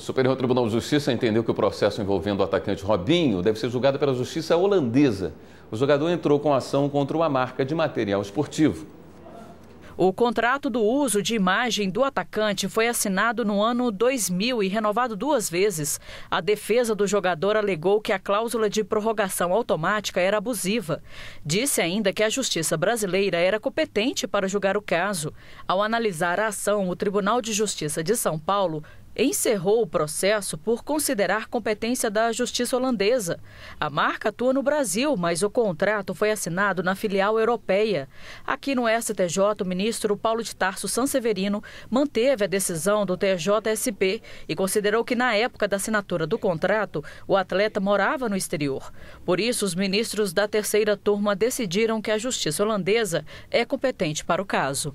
O Superior Tribunal de Justiça entendeu que o processo envolvendo o atacante Robinho deve ser julgado pela justiça holandesa. O jogador entrou com ação contra uma marca de material esportivo. O contrato do uso de imagem do atacante foi assinado no ano 2000 e renovado duas vezes. A defesa do jogador alegou que a cláusula de prorrogação automática era abusiva. Disse ainda que a justiça brasileira era competente para julgar o caso. Ao analisar a ação, o Tribunal de Justiça de São Paulo encerrou o processo por considerar competência da justiça holandesa. A marca atua no Brasil, mas o contrato foi assinado na filial europeia. Aqui no STJ, o ministro Paulo de Tarso Sanseverino manteve a decisão do TJSP e considerou que na época da assinatura do contrato, o atleta morava no exterior. Por isso, os ministros da terceira turma decidiram que a justiça holandesa é competente para o caso.